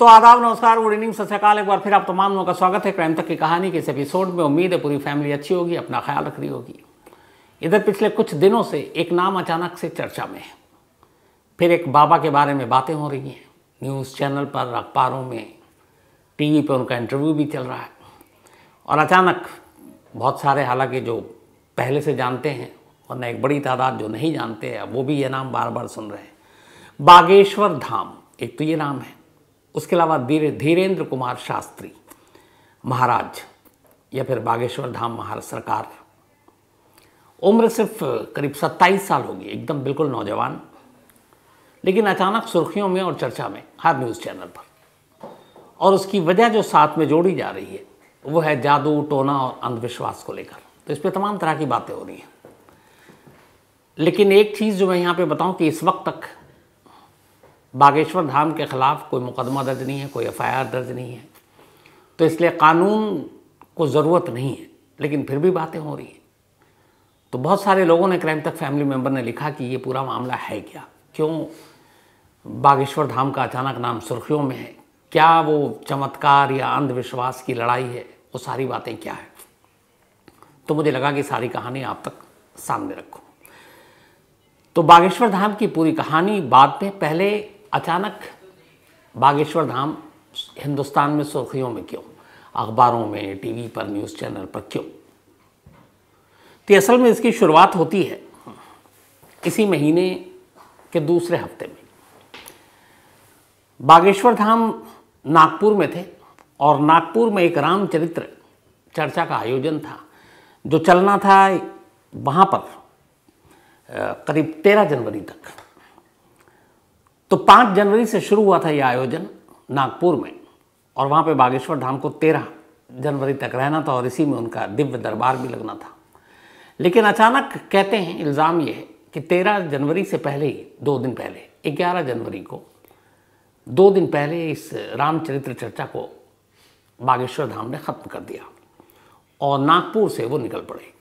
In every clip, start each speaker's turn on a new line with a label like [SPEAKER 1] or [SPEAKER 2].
[SPEAKER 1] तो आदाब नमस्कार गुड इवनिंग सत्याकाल एक बार फिर आप तमाम लोगों का स्वागत है क्राइम तक की कहानी के इस एपिसोड में उम्मीद है पूरी फैमिली अच्छी होगी अपना ख्याल रख रही होगी इधर पिछले कुछ दिनों से एक नाम अचानक से चर्चा में है फिर एक बाबा के बारे में बातें हो रही हैं न्यूज़ चैनल पर अखबारों में टीवी पर उनका इंटरव्यू भी चल रहा है और अचानक बहुत सारे हालांकि जो पहले से जानते हैं वरना एक बड़ी तादाद जो नहीं जानते हैं वो भी ये नाम बार बार सुन रहे हैं बागेश्वर धाम एक तो ये नाम है उसके अलावा धीरे धीरेन्द्र कुमार शास्त्री महाराज या फिर बागेश्वर धाम महाराज सरकार उम्र सिर्फ करीब 27 साल होगी एकदम बिल्कुल नौजवान लेकिन अचानक सुर्खियों में और चर्चा में हर न्यूज़ चैनल पर और उसकी वजह जो साथ में जोड़ी जा रही है वो है जादू टोना और अंधविश्वास को लेकर तो इस पर तमाम तरह की बातें हो रही हैं लेकिन एक चीज़ जो मैं यहाँ पे बताऊँ कि इस वक्त तक बागेश्वर धाम के ख़िलाफ़ कोई मुकदमा दर्ज नहीं है कोई एफ़ दर्ज नहीं है तो इसलिए कानून को ज़रूरत नहीं है लेकिन फिर भी बातें हो रही हैं तो बहुत सारे लोगों ने क्राइम तक फैमिली मेम्बर ने लिखा कि ये पूरा मामला है क्या क्यों बागेश्वर धाम का अचानक नाम सुर्खियों में है क्या वो चमत्कार या अंधविश्वास की लड़ाई है वो सारी बातें क्या है तो मुझे लगा कि सारी कहानी आप तक सामने रखूँ तो बागेश्वर धाम की पूरी कहानी बाद में पहले अचानक बागेश्वर धाम हिंदुस्तान में सुर्खियों में क्यों अखबारों में टीवी पर न्यूज़ चैनल पर क्यों तो असल में इसकी शुरुआत होती है इसी महीने के दूसरे हफ्ते में बागेश्वर धाम नागपुर में थे और नागपुर में एक रामचरित्र चर्चा का आयोजन था जो चलना था वहाँ पर करीब तेरह जनवरी तक तो पांच जनवरी से शुरू हुआ था यह आयोजन नागपुर में और वहाँ पे बागेश्वर धाम को तेरह जनवरी तक रहना था और इसी में उनका दिव्य दरबार भी लगना था लेकिन अचानक कहते हैं इल्ज़ाम ये है कि तेरह जनवरी से पहले ही दो दिन पहले ग्यारह जनवरी को दो दिन पहले इस रामचरित्र चर्चा को बागेश्वर धाम ने ख़त्म कर दिया और नागपुर से वो निकल पड़े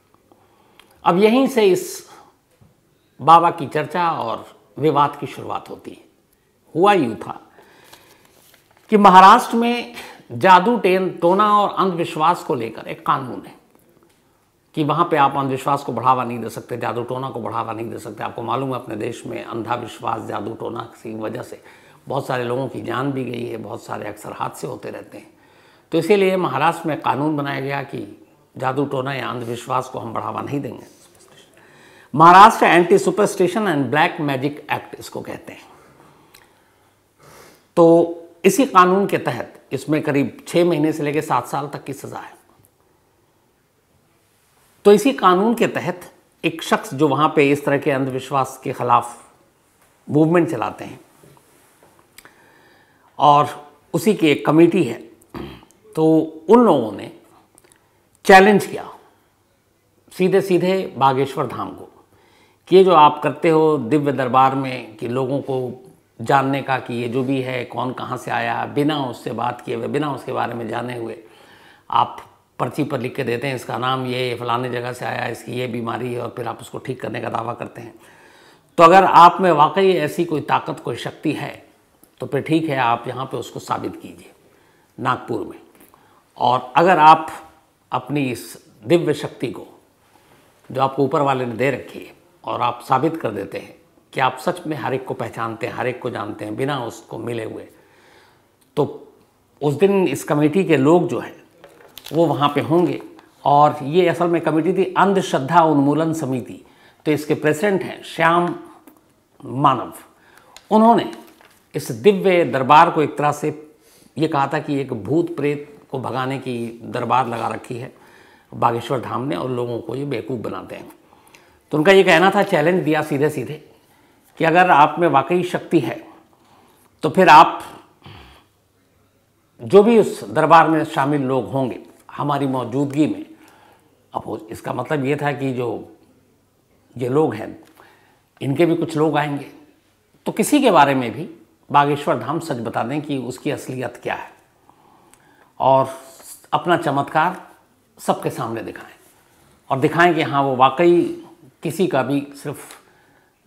[SPEAKER 1] अब यहीं से इस बाबा की चर्चा और विवाद की शुरुआत होती है हुआ यूं था कि महाराष्ट्र में जादू टेन टोना और अंधविश्वास को लेकर एक कानून है कि वहां पे आप अंधविश्वास को बढ़ावा नहीं दे सकते जादू टोना को बढ़ावा नहीं दे सकते आपको मालूम है अपने देश में अंधाविश्वास जादू टोना की वजह से बहुत सारे लोगों की जान भी गई है बहुत सारे अक्सर हादसे होते रहते हैं तो इसीलिए महाराष्ट्र में कानून बनाया गया कि जादू टोना या अंधविश्वास को हम बढ़ावा नहीं देंगे Maharashtra anti superstition and black magic act इसको कहते हैं तो इसी कानून के तहत इसमें करीब छः महीने से लेकर सात साल तक की सज़ा है तो इसी कानून के तहत एक शख्स जो वहाँ पे इस तरह के अंधविश्वास के ख़िलाफ़ मूवमेंट चलाते हैं और उसी की एक कमेटी है तो उन लोगों ने चैलेंज किया सीधे सीधे बागेश्वर धाम को कि ये जो आप करते हो दिव्य दरबार में कि लोगों को जानने का कि ये जो भी है कौन कहाँ से आया बिना उससे बात किए हुए बिना उसके बारे में जाने हुए आप पर्ची पर लिख के देते हैं इसका नाम ये फलाने जगह से आया इसकी ये बीमारी है और फिर आप उसको ठीक करने का दावा करते हैं तो अगर आप में वाकई ऐसी कोई ताकत कोई शक्ति है तो फिर ठीक है आप यहाँ पे उसको साबित कीजिए नागपुर में और अगर आप अपनी इस दिव्य शक्ति को जो आपको ऊपर वाले ने दे रखी है और आप साबित कर देते हैं कि आप सच में हर एक को पहचानते हैं हर एक को जानते हैं बिना उसको मिले हुए तो उस दिन इस कमेटी के लोग जो हैं वो वहाँ पे होंगे और ये असल में कमेटी थी अंधश्रद्धा उन्मूलन समिति तो इसके प्रेसिडेंट हैं श्याम मानव उन्होंने इस दिव्य दरबार को एक तरह से ये कहा था कि एक भूत प्रेत को भगाने की दरबार लगा रखी है बागेश्वर धाम ने और लोगों को ये बेवकूफ़ बनाते हैं तो उनका ये कहना था चैलेंज दिया सीधे सीधे कि अगर आप में वाकई शक्ति है तो फिर आप जो भी उस दरबार में शामिल लोग होंगे हमारी मौजूदगी में अब इसका मतलब ये था कि जो ये लोग हैं इनके भी कुछ लोग आएंगे तो किसी के बारे में भी बागेश्वर धाम सच बता दें कि उसकी असलियत क्या है और अपना चमत्कार सबके सामने दिखाएं और दिखाएं कि हाँ वो वाकई किसी का भी सिर्फ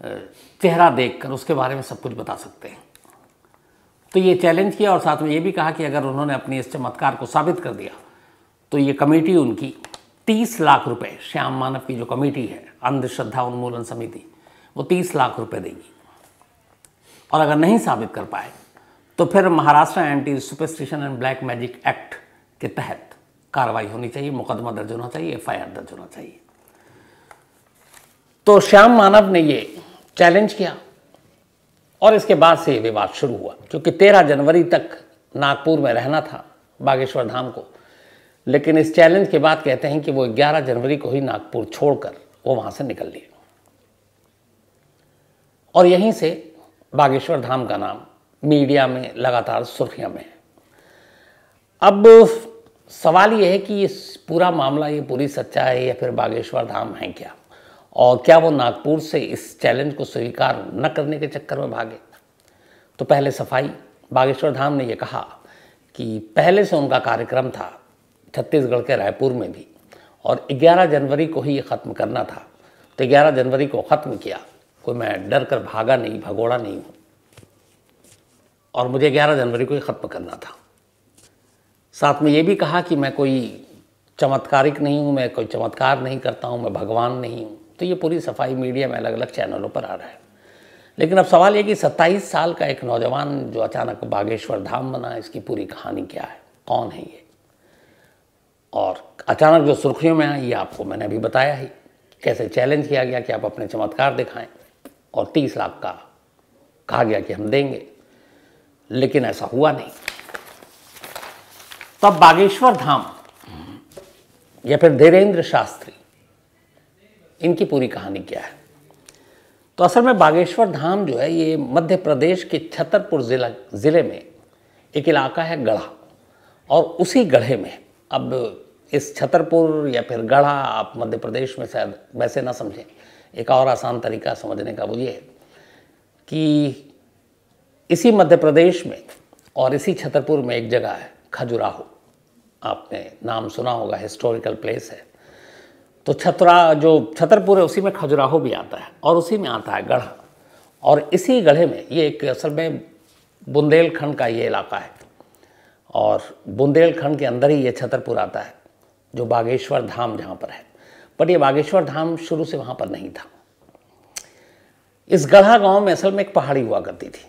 [SPEAKER 1] चेहरा देखकर उसके बारे में सब कुछ बता सकते हैं तो ये चैलेंज किया और साथ में ये भी कहा कि अगर उन्होंने अपने इस चमत्कार को साबित कर दिया तो ये कमेटी उनकी तीस लाख रुपए श्याम मानव की जो कमेटी है अंधश्रद्धा उन्मूलन समिति वो तीस लाख रुपए देगी और अगर नहीं साबित कर पाए तो फिर Maharashtra anti superstition and black magic act के तहत कार्रवाई होनी चाहिए मुकदमा दर्ज होना चाहिए एफ दर्ज होना चाहिए तो श्याम मानव ने ये चैलेंज किया और इसके बाद से विवाद शुरू हुआ क्योंकि तेरह जनवरी तक नागपुर में रहना था बागेश्वर धाम को लेकिन इस चैलेंज के बाद कहते हैं कि वो 11 जनवरी को ही नागपुर छोड़कर वो वहां से निकल लिए और यहीं से बागेश्वर धाम का नाम मीडिया में लगातार सुर्खियां में है अब सवाल यह है कि ये पूरा मामला ये पूरी सच्चा है या फिर बागेश्वर धाम है क्या और क्या वो नागपुर से इस चैलेंज को स्वीकार न करने के चक्कर में भागे तो पहले सफाई बागेश्वर धाम ने ये कहा कि पहले से उनका कार्यक्रम था छत्तीसगढ़ के रायपुर में भी और 11 जनवरी को ही ये ख़त्म करना था तो 11 जनवरी को ख़त्म किया कोई मैं डर कर भागा नहीं भगोड़ा नहीं हूँ और मुझे 11 जनवरी को ही ख़त्म करना था साथ में ये भी कहा कि मैं कोई चमत्कारिक नहीं हूँ मैं कोई चमत्कार नहीं करता हूँ मैं भगवान नहीं हूँ तो ये पूरी सफाई मीडिया में अलग अलग चैनलों पर आ रहा है लेकिन अब सवाल ये कि 27 साल का एक नौजवान जो अचानक बागेश्वर धाम बना इसकी पूरी कहानी क्या है कौन है ये और अचानक जो सुर्खियों में आई ये आपको मैंने अभी बताया ही कैसे चैलेंज किया गया कि आप अपने चमत्कार दिखाएं और 30 लाख का कहा गया कि हम देंगे लेकिन ऐसा हुआ नहीं तब बागेश्वर धाम या फिर धीरेन्द्र शास्त्री इनकी पूरी कहानी क्या है तो असल में बागेश्वर धाम जो है ये मध्य प्रदेश के छतरपुर ज़िला ज़िले में एक इलाका है गढ़ा और उसी गढ़े में अब इस छतरपुर या फिर गढ़ा आप मध्य प्रदेश में शायद वैसे ना समझें एक और आसान तरीका समझने का वो ये है कि इसी मध्य प्रदेश में और इसी छतरपुर में एक जगह है खजुराहो आपने नाम सुना होगा हिस्टोरिकल प्लेस है तो छतरा जो छतरपुर है उसी में खजुराहो भी आता है और उसी में आता है गढ़ा और इसी गढ़े में ये एक असल में बुंदेलखंड का ये इलाका है और बुंदेलखंड के अंदर ही ये छतरपुर आता है जो बागेश्वर धाम जहाँ पर है बट ये बागेश्वर धाम शुरू से वहाँ पर नहीं था इस गढ़ा गांव में असल में एक पहाड़ी हुआ करती थी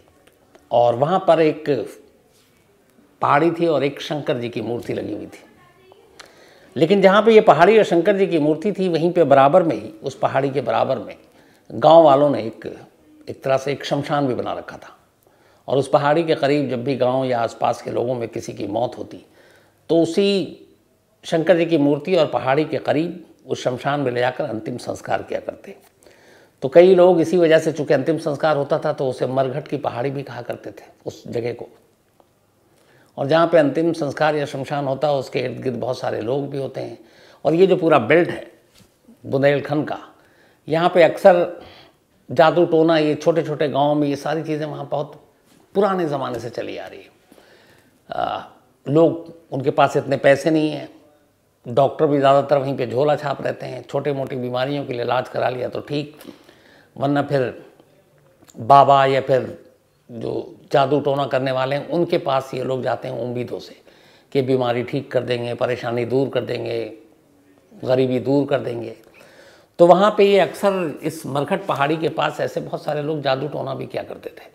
[SPEAKER 1] और वहाँ पर एक पहाड़ी थी और एक शंकर जी की मूर्ति लगी हुई थी लेकिन जहाँ पे ये पहाड़ी और शंकर जी की मूर्ति थी वहीं पे बराबर में ही उस पहाड़ी के बराबर में गांव वालों ने एक एक तरह से एक शमशान भी बना रखा था और उस पहाड़ी के करीब जब भी गांव या आसपास के लोगों में किसी की मौत होती तो उसी शंकर जी की मूर्ति और पहाड़ी के करीब उस शमशान में ले जाकर अंतिम संस्कार किया करते तो कई लोग इसी वजह से चूँकि अंतिम संस्कार होता था तो उसे मरघट की पहाड़ी भी कहा करते थे उस जगह को और जहाँ पे अंतिम संस्कार या शमशान होता है उसके इर्द गिर्द बहुत सारे लोग भी होते हैं और ये जो पूरा बेल्ट है बुंदेलखंड का यहाँ पे अक्सर जादू टोना ये छोटे छोटे गाँव में ये सारी चीज़ें वहाँ बहुत पुराने ज़माने से चली आ रही है आ, लोग उनके पास इतने पैसे नहीं हैं डॉक्टर भी ज़्यादातर वहीं पे झोला छाप रहते हैं छोटे मोटी बीमारियों के लिए इलाज करा लिया तो ठीक वरना फिर बाबा या फिर जो जादू टोना करने वाले हैं उनके पास ये लोग जाते हैं उम्मीदों से कि बीमारी ठीक कर देंगे परेशानी दूर कर देंगे गरीबी दूर कर देंगे तो वहाँ पे ये अक्सर इस मरखट पहाड़ी के पास ऐसे बहुत सारे लोग जादू टोना भी क्या करते थे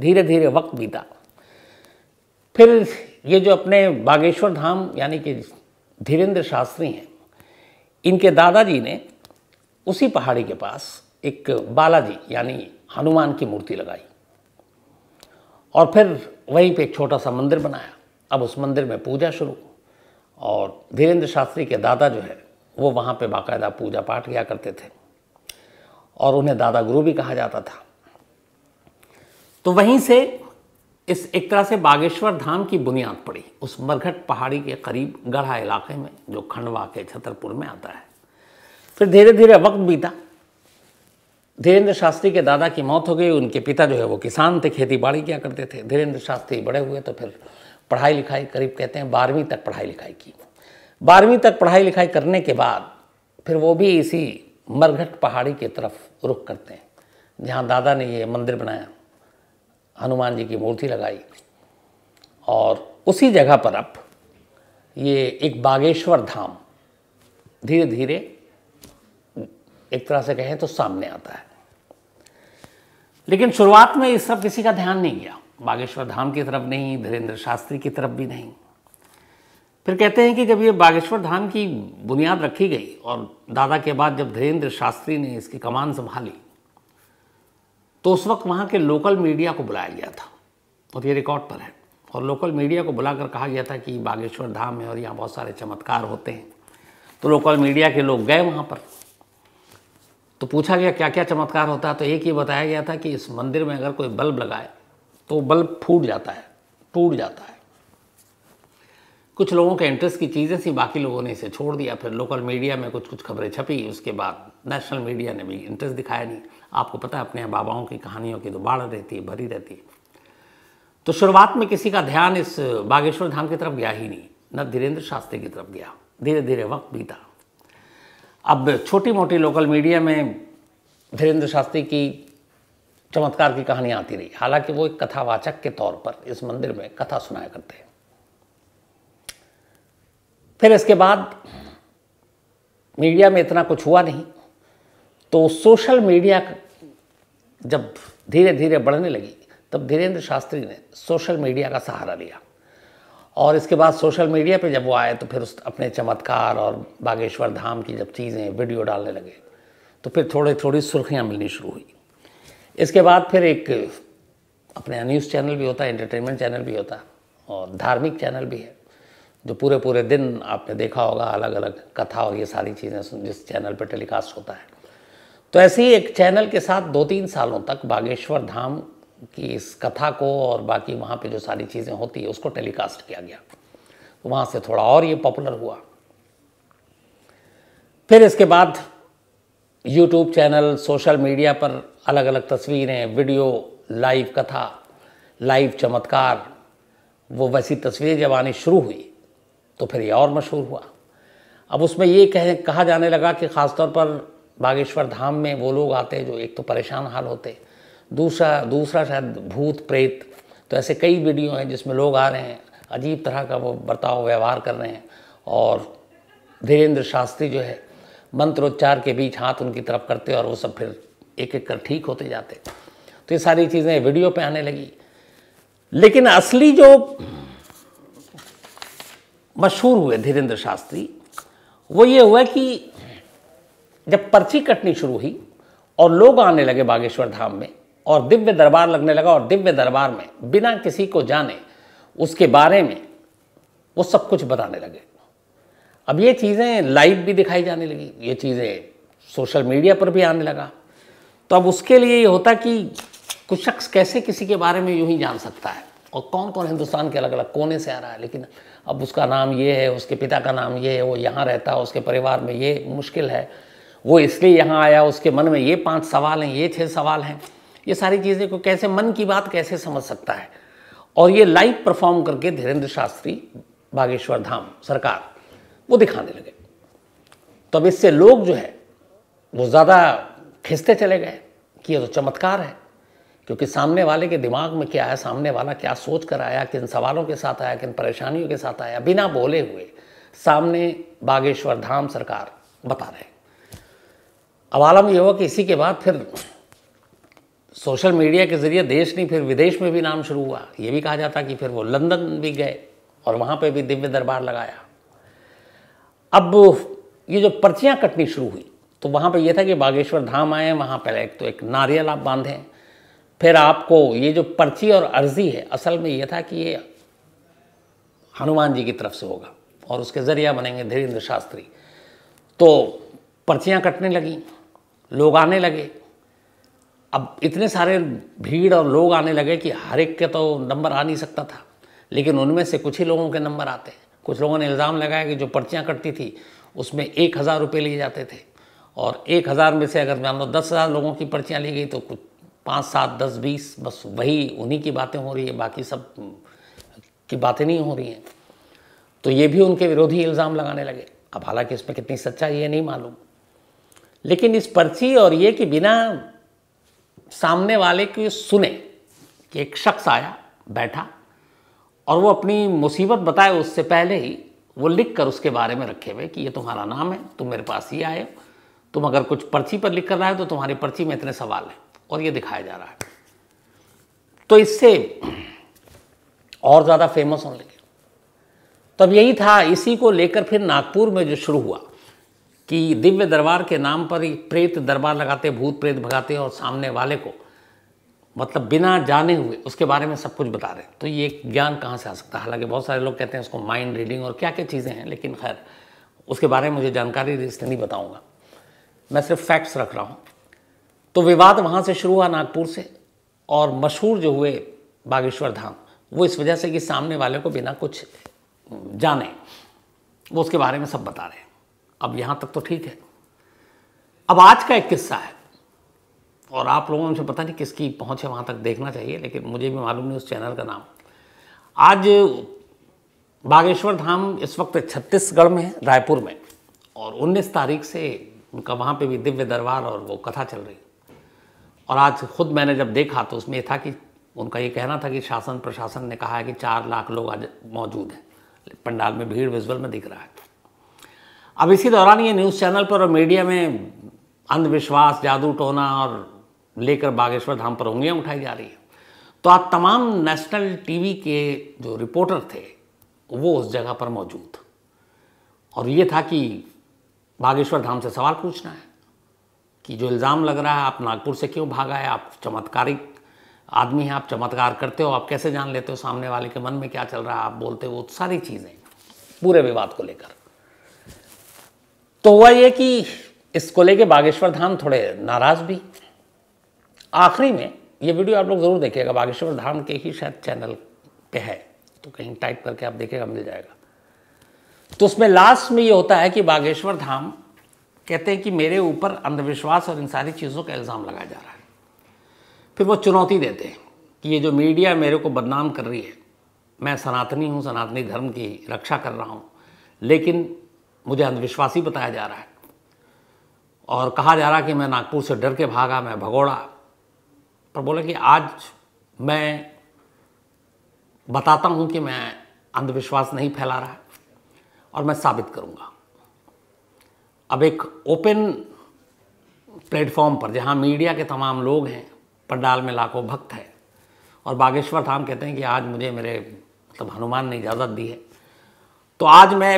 [SPEAKER 1] धीरे धीरे वक्त बीता फिर ये जो अपने बागेश्वर धाम यानी कि धीरेन्द्र शास्त्री हैं इनके दादाजी ने उसी पहाड़ी के पास एक बालाजी यानी हनुमान की मूर्ति लगाई और फिर वहीं पे एक छोटा सा मंदिर बनाया अब उस मंदिर में पूजा शुरू और धीरेन्द्र शास्त्री के दादा जो है वो वहाँ पे बाकायदा पूजा पाठ किया करते थे और उन्हें दादा गुरु भी कहा जाता था तो वहीं से इस एक तरह से बागेश्वर धाम की बुनियाद पड़ी उस मरघट पहाड़ी के करीब गढ़ा इलाके में जो खंडवा के छतरपुर में आता है फिर धीरे धीरे वक्त बीता धीरेन्द्र शास्त्री के दादा की मौत हो गई उनके पिता जो है वो किसान थे खेती बाड़ी क्या करते थे धीरेन्द्र शास्त्री बड़े हुए तो फिर पढ़ाई लिखाई करीब कहते हैं बारहवीं तक पढ़ाई लिखाई की बारहवीं तक पढ़ाई लिखाई करने के बाद फिर वो भी इसी मरघट पहाड़ी की तरफ रुख करते हैं जहाँ दादा ने ये मंदिर बनाया हनुमान जी की मूर्ति लगाई और उसी जगह पर अब ये एक बागेश्वर धाम धीरे धीरे एक तरह से कहें तो सामने आता है लेकिन शुरुआत में इस तरफ किसी का ध्यान नहीं गया बागेश्वर धाम की तरफ नहीं धीरेन्द्र शास्त्री की तरफ भी नहीं फिर कहते हैं कि जब ये बागेश्वर धाम की बुनियाद रखी गई और दादा के बाद जब धीरेन्द्र शास्त्री ने इसकी कमान संभाली तो उस वक्त वहाँ के लोकल मीडिया को बुलाया गया था और ये रिकॉर्ड पर है और लोकल मीडिया को बुलाकर कहा गया था कि बागेश्वर धाम है और यहाँ बहुत सारे चमत्कार होते हैं तो लोकल मीडिया के लोग गए वहाँ पर तो पूछा गया क्या क्या चमत्कार होता है तो एक ही बताया गया था कि इस मंदिर में अगर कोई बल्ब लगाए तो बल्ब फूट जाता है टूट जाता है कुछ लोगों के इंटरेस्ट की चीज़ें थी बाकी लोगों ने इसे छोड़ दिया फिर लोकल मीडिया में कुछ कुछ खबरें छपी उसके बाद नेशनल मीडिया ने भी इंटरेस्ट दिखाया नहीं आपको पता है अपने बाबाओं की कहानियों की तो बाढ़ रहती है भरी रहती है तो शुरुआत में किसी का ध्यान इस बागेश्वर धाम की तरफ गया ही नहीं न धीरेन्द्र शास्त्री की तरफ गया धीरे धीरे वक्त बीता अब छोटी मोटी लोकल मीडिया में धीरेन्द्र शास्त्री की चमत्कार की कहानियाँ आती रही हालांकि वो एक कथावाचक के तौर पर इस मंदिर में कथा सुनाया करते हैं फिर इसके बाद मीडिया में इतना कुछ हुआ नहीं तो सोशल मीडिया जब धीरे धीरे बढ़ने लगी तब धीरेन्द्र शास्त्री ने सोशल मीडिया का सहारा लिया और इसके बाद सोशल मीडिया पे जब वो आए तो फिर उस अपने चमत्कार और बागेश्वर धाम की जब चीज़ें वीडियो डालने लगे तो फिर थोड़ी थोड़ी सुर्खियाँ मिलनी शुरू हुई इसके बाद फिर एक अपने न्यूज़ चैनल भी होता है एंटरटेनमेंट चैनल भी होता है और धार्मिक चैनल भी है जो पूरे पूरे दिन आपने देखा होगा अलग अलग कथा और ये सारी चीज़ें जिस चैनल पर टेलीकास्ट होता है तो ऐसे ही एक चैनल के साथ दो तीन सालों तक बागेश्वर धाम की इस कथा को और बाकी वहाँ पे जो सारी चीज़ें होती है उसको टेलीकास्ट किया गया तो वहाँ से थोड़ा और ये पॉपुलर हुआ फिर इसके बाद यूट्यूब चैनल सोशल मीडिया पर अलग अलग तस्वीरें वीडियो लाइव कथा लाइव चमत्कार वो वैसी तस्वीरें जब आनी शुरू हुई तो फिर ये और मशहूर हुआ अब उसमें ये कह कहा जाने लगा कि ख़ासतौर पर बागेश्वर धाम में वो लोग आते हैं जो एक तो परेशान हाल होते हैं दूसरा दूसरा शायद भूत प्रेत तो ऐसे कई वीडियो हैं जिसमें लोग आ रहे हैं अजीब तरह का वो बर्ताव व्यवहार कर रहे हैं और धीरेन्द्र शास्त्री जो है मंत्रोच्चार के बीच हाथ उनकी तरफ करते और वो सब फिर एक एक कर ठीक होते जाते तो ये सारी चीज़ें वीडियो पे आने लगी लेकिन असली जो मशहूर हुए धीरेन्द्र शास्त्री वो ये हुआ कि जब पर्ची कटनी शुरू हुई और लोग आने लगे बागेश्वर धाम में और दिव्य दरबार लगने लगा और दिव्य दरबार में बिना किसी को जाने उसके बारे में वो सब कुछ बताने लगे अब ये चीज़ें लाइव भी दिखाई जाने लगी ये चीज़ें सोशल मीडिया पर भी आने लगा तो अब उसके लिए ये होता कि कुछ शख्स कैसे किसी के बारे में यूँ ही जान सकता है और कौन कौन हिंदुस्तान के अलग अलग कोने से आ रहा है लेकिन अब उसका नाम ये है उसके पिता का नाम ये है वो यहाँ रहता है उसके परिवार में ये मुश्किल है वो इसलिए यहाँ आया उसके मन में ये पांच सवाल हैं ये छः सवाल हैं ये सारी चीज़ें को कैसे मन की बात कैसे समझ सकता है और ये लाइव परफॉर्म करके धीरेन्द्र शास्त्री बागेश्वर धाम सरकार वो दिखाने लगे तो अब इससे लोग जो है वो ज़्यादा खिंचते चले गए कि ये तो चमत्कार है क्योंकि सामने वाले के दिमाग में क्या है सामने वाला क्या सोच कर आया किन सवालों के साथ आया किन परेशानियों के साथ आया बिना बोले हुए सामने बागेश्वर धाम सरकार बता रहे अब आलम यह हुआ कि इसी के बाद फिर सोशल मीडिया के ज़रिए देश नहीं फिर विदेश में भी नाम शुरू हुआ ये भी कहा जाता कि फिर वो लंदन भी गए और वहाँ पे भी दिव्य दरबार लगाया अब ये जो पर्चियाँ कटनी शुरू हुई तो वहाँ पे ये था कि बागेश्वर धाम आए वहाँ पर एक तो एक नारियल आप बांधें फिर आपको ये जो पर्ची और अर्जी है असल में ये था कि ये हनुमान जी की तरफ से होगा और उसके ज़रिया बनेंगे धीरेन्द्र शास्त्री तो पर्चियाँ कटने लगी लोग आने लगे अब इतने सारे भीड़ और लोग आने लगे कि हर एक के तो नंबर आ नहीं सकता था लेकिन उनमें से कुछ ही लोगों के नंबर आते हैं कुछ लोगों ने इल्ज़ाम लगाया कि जो पर्चियाँ कटती थी उसमें एक हज़ार रुपये लिए जाते थे और एक हज़ार में से अगर मान लो दस हज़ार लोगों की पर्चियाँ ली गई तो कुछ पाँच सात दस बीस बस वही उन्हीं की बातें हो रही है बाकी सब की बातें नहीं हो रही हैं तो ये भी उनके विरोधी इल्ज़ाम लगाने लगे अब हालांकि इसमें कितनी सच्चाई है नहीं मालूम लेकिन इस पर्ची और ये कि बिना सामने वाले की सुने कि एक शख्स आया बैठा और वो अपनी मुसीबत बताए उससे पहले ही वो लिख कर उसके बारे में रखे हुए कि ये तुम्हारा नाम है तुम मेरे पास ही आए हो तुम अगर कुछ पर्ची पर लिख कर रहा है तो तुम्हारी पर्ची में इतने सवाल हैं और ये दिखाया जा रहा है तो इससे और ज़्यादा फेमस होने लगे तब यही था इसी को लेकर फिर नागपुर में जो शुरू हुआ कि दिव्य दरबार के नाम पर एक प्रेत दरबार लगाते भूत प्रेत भगाते और सामने वाले को मतलब बिना जाने हुए उसके बारे में सब कुछ बता रहे तो ये ज्ञान कहाँ से आ सकता है हालांकि बहुत सारे लोग कहते हैं उसको माइंड रीडिंग और क्या क्या चीज़ें हैं लेकिन खैर उसके बारे में मुझे जानकारी इसलिए नहीं बताऊँगा मैं सिर्फ फैक्ट्स रख रहा हूँ तो विवाद वहाँ से शुरू हुआ नागपुर से और मशहूर जो हुए बागेश्वर धाम वो इस वजह से कि सामने वाले को बिना कुछ जाने वो उसके बारे में सब बता रहे हैं अब यहाँ तक तो ठीक है अब आज का एक किस्सा है और आप लोगों से पता नहीं किसकी पहुँच है वहाँ तक देखना चाहिए लेकिन मुझे भी मालूम नहीं उस चैनल का नाम आज बागेश्वर धाम इस वक्त छत्तीसगढ़ में है रायपुर में और 19 तारीख से उनका वहाँ पे भी दिव्य दरबार और वो कथा चल रही और आज खुद मैंने जब देखा तो उसमें था कि उनका ये कहना था कि शासन प्रशासन ने कहा है कि चार लाख लोग आज मौजूद हैं पंडाल में भीड़ विजुअल में दिख रहा है अब इसी दौरान ये न्यूज़ चैनल पर और मीडिया में अंधविश्वास जादू टोना और लेकर बागेश्वर धाम पर उंगलियाँ उठाई जा रही हैं तो आज तमाम नेशनल टीवी के जो रिपोर्टर थे वो उस जगह पर मौजूद और ये था कि बागेश्वर धाम से सवाल पूछना है कि जो इल्ज़ाम लग रहा है आप नागपुर से क्यों भागा है आप चमत्कारिक आदमी हैं आप चमत्कार करते हो आप कैसे जान लेते हो सामने वाले के मन में क्या चल रहा है आप बोलते हो वो सारी चीज़ें पूरे विवाद को लेकर तो हुआ ये कि इसको लेके बागेश्वर धाम थोड़े नाराज भी आखिरी में ये वीडियो आप लोग ज़रूर देखिएगा बागेश्वर धाम के ही शायद चैनल पे है तो कहीं टाइप करके आप देखिएगा मिल जाएगा तो उसमें लास्ट में ये होता है कि बागेश्वर धाम कहते हैं कि मेरे ऊपर अंधविश्वास और इन सारी चीज़ों का इल्ज़ाम लगाया जा रहा है फिर वो चुनौती देते हैं कि ये जो मीडिया मेरे को बदनाम कर रही है मैं सनातनी हूँ सनातनी धर्म की रक्षा कर रहा हूँ लेकिन मुझे अंधविश्वासी बताया जा रहा है और कहा जा रहा कि मैं नागपुर से डर के भागा मैं भगोड़ा पर बोला कि आज मैं बताता हूँ कि मैं अंधविश्वास नहीं फैला रहा और मैं साबित करूँगा अब एक ओपन प्लेटफॉर्म पर जहाँ मीडिया के तमाम लोग हैं पंडाल में लाखों भक्त हैं और बागेश्वर धाम कहते हैं कि आज मुझे मेरे मतलब हनुमान ने इजाज़त दी है तो आज मैं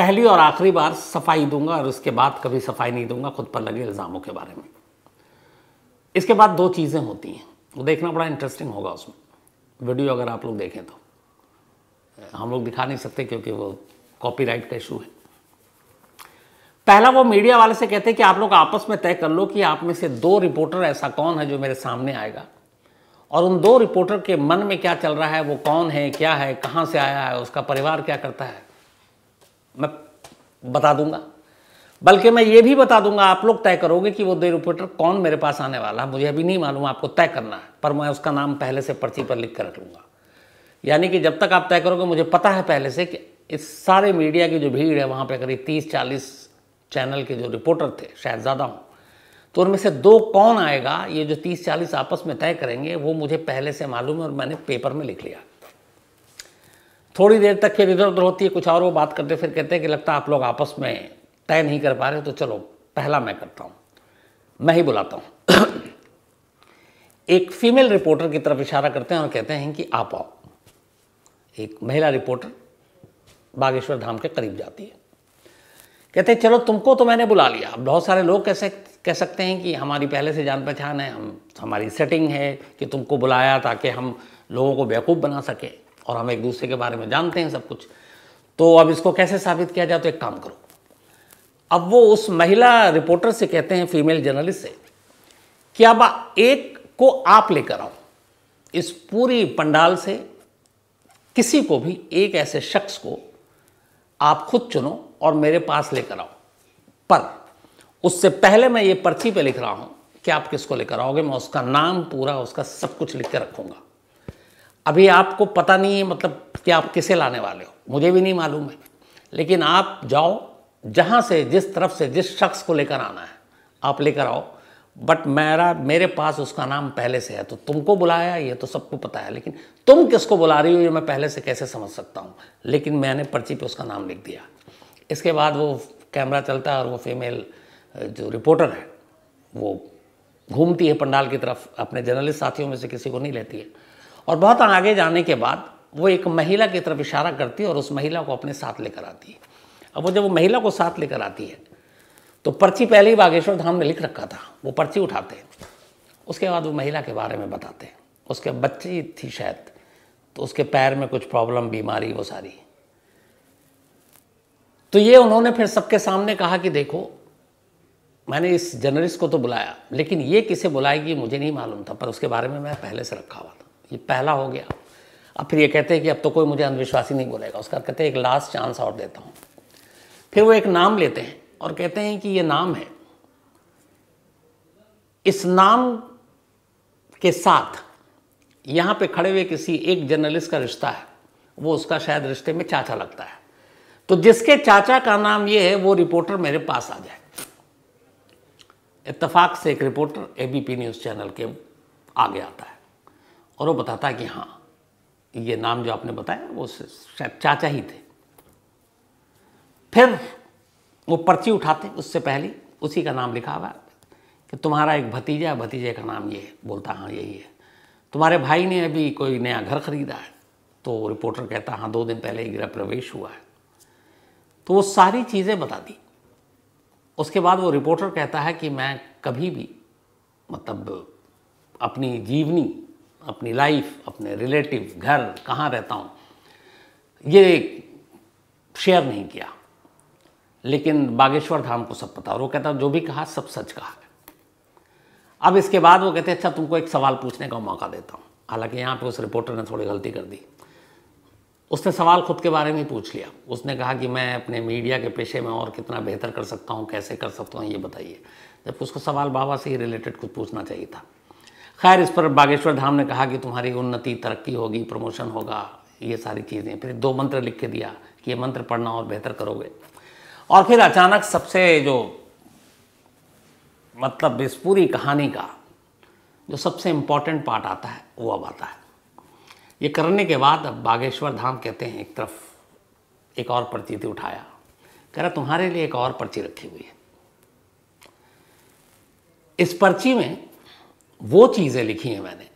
[SPEAKER 1] पहली और आखिरी बार सफाई दूंगा और उसके बाद कभी सफाई नहीं दूंगा खुद पर लगे इल्ज़ामों के बारे में इसके बाद दो चीज़ें होती हैं वो देखना बड़ा इंटरेस्टिंग होगा उसमें वीडियो अगर आप लोग देखें तो हम लोग दिखा नहीं सकते क्योंकि वो कॉपीराइट का इशू है पहला वो मीडिया वाले से कहते हैं कि आप लोग आपस में तय कर लो कि आप में से दो रिपोर्टर ऐसा कौन है जो मेरे सामने आएगा और उन दो रिपोर्टर के मन में क्या चल रहा है वो कौन है क्या है कहाँ से आया है उसका परिवार क्या करता है मैं बता दूंगा बल्कि मैं ये भी बता दूंगा आप लोग तय करोगे कि वो रिपोर्टर कौन मेरे पास आने वाला है मुझे अभी नहीं मालूम आपको तय करना है पर मैं उसका नाम पहले से पर्ची पर लिख कर रख लूँगा यानी कि जब तक आप तय करोगे मुझे पता है पहले से कि इस सारे मीडिया की जो भीड़ है वहाँ पर करीब तीस चालीस चैनल के जो रिपोर्टर थे शायद ज़्यादा हों तो उनमें से दो कौन आएगा ये जो तीस चालीस आपस में तय करेंगे वो मुझे पहले से मालूम है और मैंने पेपर में लिख लिया थोड़ी देर तक फिर इधर उधर होती है कुछ और वो बात करते फिर कहते हैं कि लगता है आप लोग आपस में तय नहीं कर पा रहे तो चलो पहला मैं करता हूँ मैं ही बुलाता हूँ एक फीमेल रिपोर्टर की तरफ इशारा करते हैं और कहते हैं कि आप आओ एक महिला रिपोर्टर बागेश्वर धाम के करीब जाती है कहते हैं चलो तुमको तो मैंने बुला लिया अब बहुत सारे लोग कैसे कह सकते हैं कि हमारी पहले से जान पहचान है हम हमारी सेटिंग है कि तुमको बुलाया ताकि हम लोगों को बेवकूफ़ बना सकें और हम एक दूसरे के बारे में जानते हैं सब कुछ तो अब इसको कैसे साबित किया जाए तो एक काम करो अब वो उस महिला रिपोर्टर से कहते हैं फीमेल जर्नलिस्ट से कि अब एक को आप लेकर आओ इस पूरी पंडाल से किसी को भी एक ऐसे शख्स को आप खुद चुनो और मेरे पास लेकर आओ पर उससे पहले मैं ये पर्ची पे लिख रहा हूं कि आप किसको लेकर आओगे मैं उसका नाम पूरा उसका सब कुछ लिख के रखूंगा अभी आपको पता नहीं है मतलब कि आप किसे लाने वाले हो मुझे भी नहीं मालूम है लेकिन आप जाओ जहाँ से जिस तरफ से जिस शख्स को लेकर आना है आप लेकर आओ बट मेरा मेरे पास उसका नाम पहले से है तो तुमको बुलाया ये तो सबको पता है लेकिन तुम किसको बुला रही हो ये मैं पहले से कैसे समझ सकता हूँ लेकिन मैंने पर्ची पे उसका नाम लिख दिया इसके बाद वो कैमरा चलता है और वो फीमेल जो रिपोर्टर है वो घूमती है पंडाल की तरफ अपने जर्नलिस्ट साथियों में से किसी को नहीं लेती है और बहुत आगे जाने के बाद वो एक महिला की तरफ इशारा करती है और उस महिला को अपने साथ लेकर आती है अब वो जब वो महिला को साथ लेकर आती है तो पर्ची पहले ही बागेश्वर धाम में लिख रखा था वो पर्ची उठाते हैं उसके बाद वो महिला के बारे में बताते हैं उसके बच्ची थी शायद तो उसके पैर में कुछ प्रॉब्लम बीमारी वो सारी तो ये उन्होंने फिर सबके सामने कहा कि देखो मैंने इस जर्नलिस्ट को तो बुलाया लेकिन ये किसे बुलाएगी मुझे नहीं मालूम था पर उसके बारे में मैं पहले से रखा हुआ था ये पहला हो गया अब फिर ये कहते हैं कि अब तो कोई मुझे अंधविश्वासी नहीं बोलेगा उसका कहते हैं एक लास्ट चांस और देता हूँ फिर वो एक नाम लेते हैं और कहते हैं कि ये नाम है इस नाम के साथ यहाँ पे खड़े हुए किसी एक जर्नलिस्ट का रिश्ता है वो उसका शायद रिश्ते में चाचा लगता है तो जिसके चाचा का नाम ये है वो रिपोर्टर मेरे पास आ जाए इतफाक से एक रिपोर्टर एबीपी न्यूज़ चैनल के आगे आता है और वो बताता है कि हाँ ये नाम जो आपने बताया वो शायद चाचा ही थे फिर वो पर्ची उठाते उससे पहले उसी का नाम लिखा हुआ कि तुम्हारा एक भतीजा भतीजे का नाम ये बोलता हाँ यही है तुम्हारे भाई ने अभी कोई नया घर खरीदा है तो रिपोर्टर कहता हाँ दो दिन पहले गृह प्रवेश हुआ है तो वो सारी चीज़ें बता दी उसके बाद वो रिपोर्टर कहता है कि मैं कभी भी मतलब अपनी जीवनी अपनी लाइफ अपने रिलेटिव घर कहाँ रहता हूँ ये शेयर नहीं किया लेकिन बागेश्वर धाम को सब पता और वो कहता जो भी कहा सब सच कहा अब इसके बाद वो कहते अच्छा तुमको एक सवाल पूछने का मौका देता हूँ हालांकि यहाँ पे उस रिपोर्टर ने थोड़ी गलती कर दी उसने सवाल खुद के बारे में पूछ लिया उसने कहा कि मैं अपने मीडिया के पेशे में और कितना बेहतर कर सकता हूँ कैसे कर सकता हूँ ये बताइए जब उसको सवाल बाबा से ही रिलेटेड कुछ पूछना चाहिए था खैर इस पर बागेश्वर धाम ने कहा कि तुम्हारी उन्नति तरक्की होगी प्रमोशन होगा ये सारी चीज़ें फिर दो मंत्र लिख के दिया कि ये मंत्र पढ़ना और बेहतर करोगे और फिर अचानक सबसे जो मतलब इस पूरी कहानी का जो सबसे इम्पॉर्टेंट पार्ट आता है वो अब आता है ये करने के बाद अब बागेश्वर धाम कहते हैं एक तरफ एक और पर्ची थी उठाया कह रहा तुम्हारे लिए एक और पर्ची रखी हुई है इस पर्ची में वो चीज़ें लिखी हैं मैंने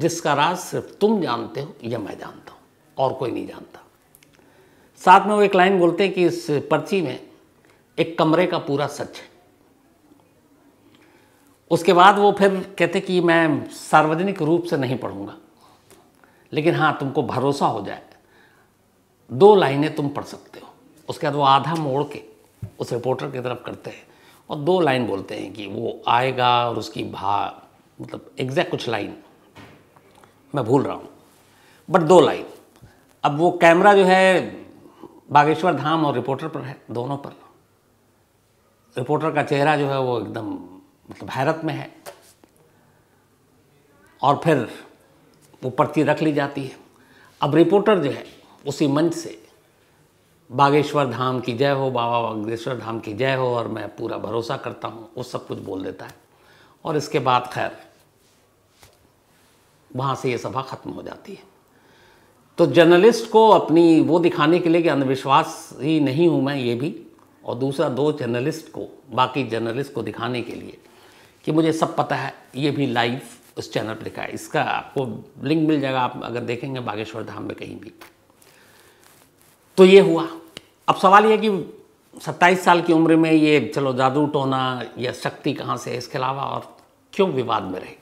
[SPEAKER 1] जिसका राज सिर्फ तुम जानते हो या मैं जानता हूँ और कोई नहीं जानता साथ में वो एक लाइन बोलते हैं कि इस पर्ची में एक कमरे का पूरा सच है उसके बाद वो फिर कहते कि मैं सार्वजनिक रूप से नहीं पढ़ूंगा लेकिन हाँ तुमको भरोसा हो जाए दो लाइनें तुम पढ़ सकते हो उसके बाद वो आधा मोड़ के उस रिपोर्टर की तरफ करते हैं और दो लाइन बोलते हैं कि वो आएगा और उसकी भा मतलब एग्जैक्ट कुछ लाइन मैं भूल रहा हूँ बट दो लाइन अब वो कैमरा जो है बागेश्वर धाम और रिपोर्टर पर है दोनों पर रिपोर्टर का चेहरा जो है वो एकदम मतलब हैरत में है और फिर वो पर्ची रख ली जाती है अब रिपोर्टर जो है उसी मंच से बागेश्वर धाम की जय हो बाबा बागेश्वर धाम की जय हो और मैं पूरा भरोसा करता हूँ वो सब कुछ बोल देता है और इसके बाद खैर वहां से ये सभा ख़त्म हो जाती है तो जर्नलिस्ट को अपनी वो दिखाने के लिए कि अंधविश्वास ही नहीं हूं मैं ये भी और दूसरा दो जर्नलिस्ट को बाकी जर्नलिस्ट को दिखाने के लिए कि मुझे सब पता है ये भी लाइव उस चैनल पर लिखा है इसका आपको लिंक मिल जाएगा आप अगर देखेंगे बागेश्वर धाम में कहीं भी तो ये हुआ अब सवाल यह कि सत्ताईस साल की उम्र में ये चलो जादू टोना या शक्ति कहाँ से है इसके अलावा और क्यों विवाद में रहे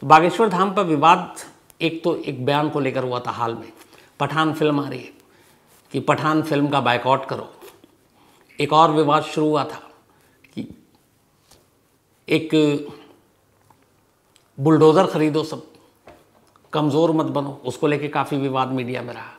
[SPEAKER 1] तो बागेश्वर धाम पर विवाद एक तो एक बयान को लेकर हुआ था हाल में पठान फिल्म आ रही है कि पठान फिल्म का बाइकआउट करो एक और विवाद शुरू हुआ था कि एक बुलडोज़र खरीदो सब कमज़ोर मत बनो उसको लेके काफ़ी विवाद मीडिया में रहा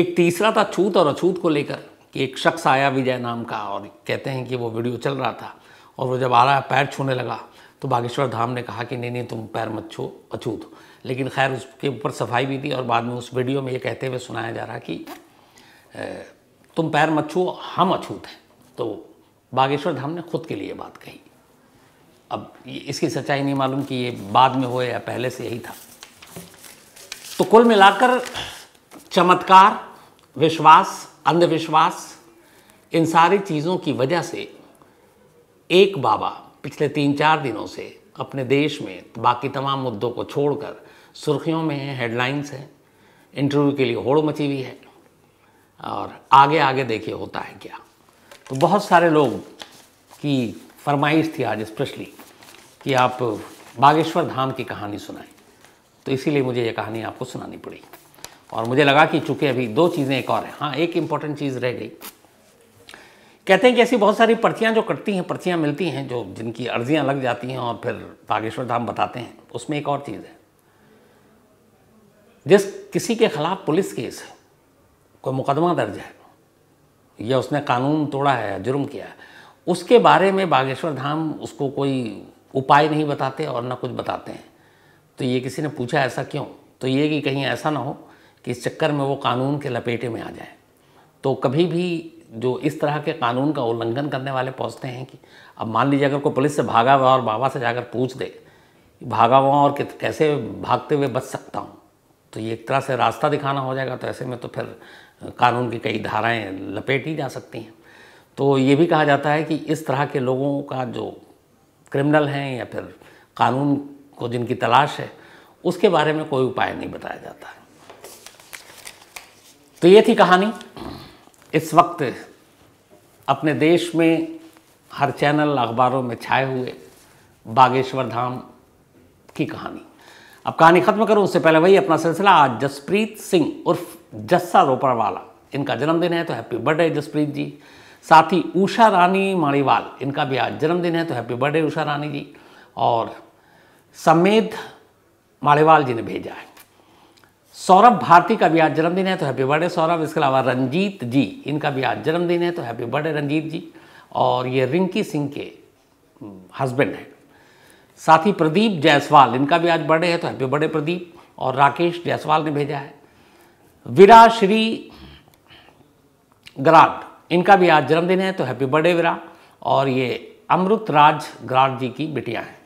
[SPEAKER 1] एक तीसरा था छूत और अछूत को लेकर कि एक शख्स आया विजय नाम का और कहते हैं कि वो वीडियो चल रहा था और वो जब आ रहा पैर छूने लगा तो बागेश्वर धाम ने कहा कि नहीं नहीं तुम पैर मत छो अछूत लेकिन खैर उसके ऊपर सफाई भी थी और बाद में उस वीडियो में ये कहते हुए सुनाया जा रहा कि तुम पैर मत छू हम अछूत हैं तो बागेश्वर धाम ने खुद के लिए बात कही अब इसकी सच्चाई नहीं मालूम कि ये बाद में हो या पहले से यही था तो कुल मिलाकर चमत्कार विश्वास अंधविश्वास इन सारी चीज़ों की वजह से एक बाबा पिछले तीन चार दिनों से अपने देश में बाकी तमाम मुद्दों को छोड़कर सुर्खियों में हैं हेडलाइंस हैं इंटरव्यू के लिए होड़ मची हुई है और आगे आगे देखिए होता है क्या तो बहुत सारे लोग की फरमाइश थी आज स्पेशली कि आप बागेश्वर धाम की कहानी सुनाएं तो इसीलिए मुझे ये कहानी आपको सुनानी पड़ी और मुझे लगा कि चूंकि अभी दो चीज़ें एक और हैं हाँ एक इम्पॉर्टेंट चीज़ रह गई कहते हैं कि ऐसी बहुत सारी पर्चियाँ जो कटती हैं पर्चियाँ मिलती हैं जो जिनकी अर्जियाँ लग जाती हैं और फिर बागेश्वर धाम बताते हैं उसमें एक और चीज़ है जिस किसी के खिलाफ पुलिस केस है कोई मुकदमा दर्ज है या उसने कानून तोड़ा है जुर्म किया है उसके बारे में बागेश्वर धाम उसको कोई उपाय नहीं बताते और ना कुछ बताते हैं तो ये किसी ने पूछा ऐसा क्यों तो ये कि कहीं ऐसा ना हो कि इस चक्कर में वो कानून के लपेटे में आ जाए तो कभी भी जो इस तरह के कानून का उल्लंघन करने वाले पहुँचते हैं कि अब मान लीजिए अगर कोई पुलिस से भागा हुआ और बाबा से जाकर पूछ दे भागा हुआ और कैसे भागते हुए बच सकता हूँ तो ये एक तरह से रास्ता दिखाना हो जाएगा तो ऐसे में तो फिर कानून की कई धाराएं लपेटी जा सकती हैं तो ये भी कहा जाता है कि इस तरह के लोगों का जो क्रिमिनल हैं या फिर कानून को जिनकी तलाश है उसके बारे में कोई उपाय नहीं बताया जाता है तो ये थी कहानी इस वक्त अपने देश में हर चैनल अखबारों में छाए हुए बागेश्वर धाम की कहानी अब कहानी ख़त्म करूँ उससे पहले वही अपना सिलसिला आज जसप्रीत सिंह उर्फ जस्सा रोपड़वाला इनका जन्मदिन है तो हैप्पी बर्थडे जसप्रीत जी साथ ही उषा रानी माणीवाल इनका भी आज जन्मदिन है तो हैप्पी बर्थडे उषा रानी जी और समेध माणीवाल जी ने भेजा है सौरभ भारती का भी आज जन्मदिन है तो हैप्पी बर्थडे सौरभ इसके अलावा रंजीत जी इनका भी आज जन्मदिन है तो हैप्पी बर्थडे रंजीत जी और ये रिंकी सिंह के हस्बैंड हम्म, हैं साथ ही प्रदीप जायसवाल इनका भी आज बर्थडे है तो हैप्पी बर्थडे प्रदीप और राकेश जायसवाल ने भेजा है विरा श्री ग्राड इनका भी आज जन्मदिन है तो हैप्पी बर्थडे विरा और ये अमृत राज ग्राड जी की बेटियाँ हैं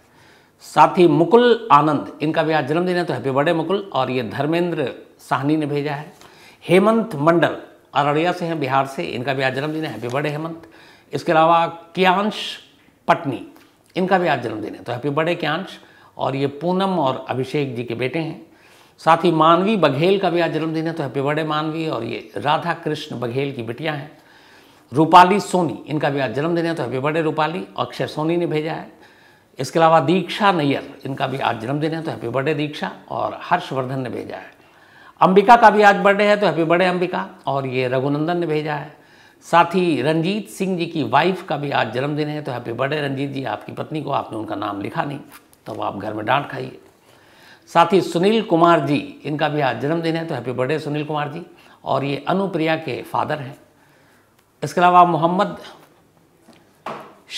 [SPEAKER 1] साथ ही मुकुल आनंद इनका भी आज जन्मदिन है तो हैप्पी बर्थडे मुकुल और ये धर्मेंद्र साहनी ने भेजा है हेमंत मंडल अररिया से हैं बिहार से इनका भी आज जन्मदिन है हैप्पी बर्थडे हेमंत इसके अलावा कियांश पटनी इनका भी आज जन्मदिन है तो हैप्पी बर्थडे कियांश और ये पूनम और अभिषेक जी के बेटे हैं साथ ही मानवी बघेल का भी आज जन्मदिन है तो हैप्पी बर्थडे मानवी और ये राधा कृष्ण बघेल की बेटियाँ हैं रूपाली सोनी इनका भी आज जन्मदिन है तो हैप्पी बर्थडे रूपाली अक्षय सोनी ने भेजा है इसके अलावा दीक्षा नैयर इनका भी आज जन्मदिन है तो हैप्पी बर्थडे दीक्षा और हर्षवर्धन ने भेजा है अंबिका का भी आज बर्थडे है तो हैप्पी बर्थडे अंबिका और ये रघुनंदन ने भेजा है साथ ही रंजीत सिंह जी की वाइफ का भी आज जन्मदिन है तो हैप्पी बर्थडे रंजीत जी आपकी पत्नी को आपने उनका नाम लिखा नहीं तो आप घर में डांट खाइए साथ ही सुनील कुमार जी इनका भी आज जन्मदिन है तो हैप्पी बर्थडे सुनील कुमार जी और ये अनुप्रिया के फादर हैं इसके अलावा मोहम्मद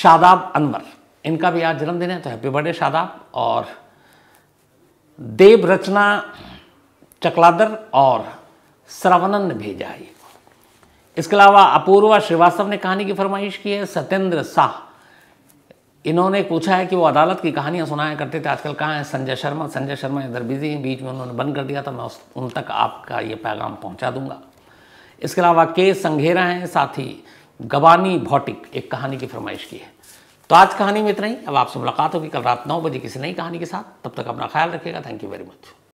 [SPEAKER 1] शादाब अनवर इनका भी आज जन्मदिन है तो हैप्पी बर्थडे शादाब और देव रचना चकलादर और श्रवणन ने भेजा है इसके अलावा अपूर्वा श्रीवास्तव ने कहानी की फरमाइश की है सत्येंद्र शाह इन्होंने पूछा है कि वो अदालत की कहानियाँ सुनाया करते थे आजकल कहाँ हैं संजय शर्मा संजय शर्मा इधर बिजी हैं बीच में उन्होंने बंद कर दिया था मैं उन तक आपका ये पैगाम पहुँचा दूंगा इसके अलावा के संघेरा हैं साथ ही गवानी भौटिक एक कहानी की फरमाइश की है तो आज कहानी में इतना ही अब आपसे मुलाकात होगी कल रात नौ बजे किसी नई कहानी के साथ तब तक अपना ख्याल रखिएगा थैंक यू वेरी मच